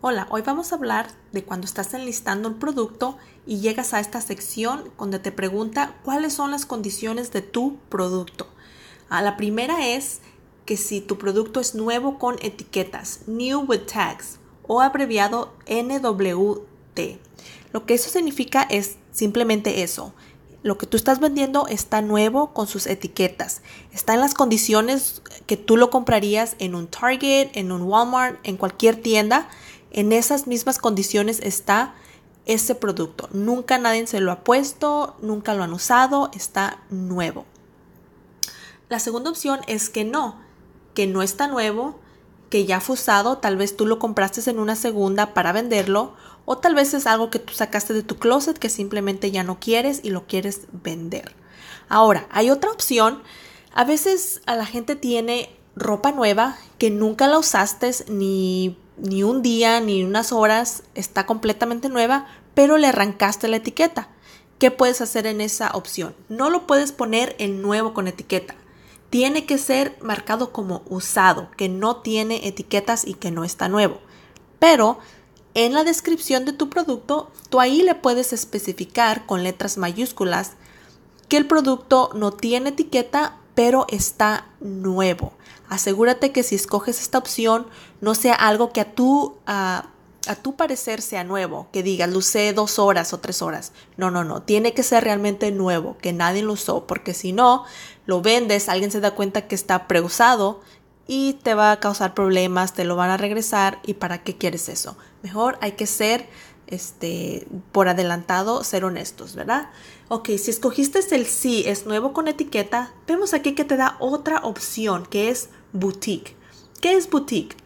Hola, hoy vamos a hablar de cuando estás enlistando un producto y llegas a esta sección donde te pregunta cuáles son las condiciones de tu producto. Ah, la primera es que si tu producto es nuevo con etiquetas, new with tags o abreviado NWT. Lo que eso significa es simplemente eso. Lo que tú estás vendiendo está nuevo con sus etiquetas. Está en las condiciones que tú lo comprarías en un Target, en un Walmart, en cualquier tienda en esas mismas condiciones está ese producto. Nunca nadie se lo ha puesto, nunca lo han usado, está nuevo. La segunda opción es que no, que no está nuevo, que ya fue usado, tal vez tú lo compraste en una segunda para venderlo, o tal vez es algo que tú sacaste de tu closet que simplemente ya no quieres y lo quieres vender. Ahora, hay otra opción. A veces a la gente tiene ropa nueva que nunca la usaste ni ni un día, ni unas horas, está completamente nueva, pero le arrancaste la etiqueta. ¿Qué puedes hacer en esa opción? No lo puedes poner en nuevo con etiqueta. Tiene que ser marcado como usado, que no tiene etiquetas y que no está nuevo. Pero en la descripción de tu producto, tú ahí le puedes especificar con letras mayúsculas que el producto no tiene etiqueta pero está nuevo. Asegúrate que si escoges esta opción no sea algo que a tu, a, a tu parecer sea nuevo, que digas, lo usé dos horas o tres horas. No, no, no, tiene que ser realmente nuevo, que nadie lo usó, porque si no, lo vendes, alguien se da cuenta que está preusado y te va a causar problemas, te lo van a regresar y para qué quieres eso. Mejor hay que ser este, por adelantado, ser honestos, ¿verdad? Ok, si escogiste el sí, es nuevo con etiqueta, vemos aquí que te da otra opción, que es boutique. ¿Qué es boutique?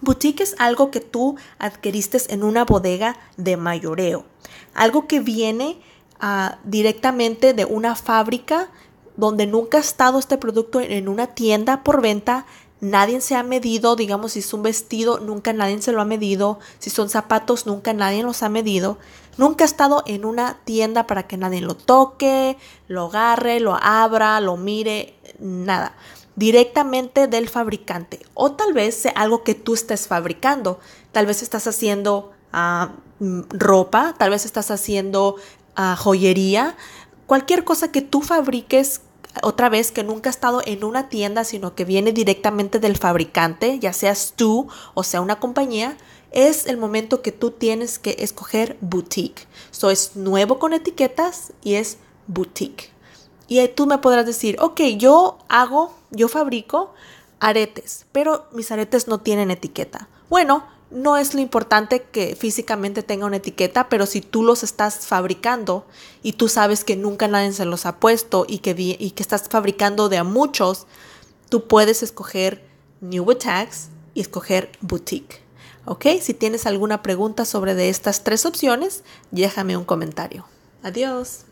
Boutique es algo que tú adquiriste en una bodega de mayoreo, algo que viene ah, directamente de una fábrica donde nunca ha estado este producto en una tienda por venta, Nadie se ha medido, digamos, si es un vestido, nunca nadie se lo ha medido. Si son zapatos, nunca nadie los ha medido. Nunca ha estado en una tienda para que nadie lo toque, lo agarre, lo abra, lo mire, nada. Directamente del fabricante. O tal vez sea algo que tú estés fabricando. Tal vez estás haciendo ah, mm, ropa, tal vez estás haciendo ah, joyería. Cualquier cosa que tú fabriques otra vez que nunca ha estado en una tienda, sino que viene directamente del fabricante, ya seas tú o sea una compañía, es el momento que tú tienes que escoger boutique. So es nuevo con etiquetas y es boutique. Y tú me podrás decir, ok, yo hago, yo fabrico aretes, pero mis aretes no tienen etiqueta. Bueno, no es lo importante que físicamente tenga una etiqueta, pero si tú los estás fabricando y tú sabes que nunca nadie se los ha puesto y que, y que estás fabricando de a muchos, tú puedes escoger New Tags y escoger Boutique. ¿Ok? Si tienes alguna pregunta sobre de estas tres opciones, déjame un comentario. Adiós.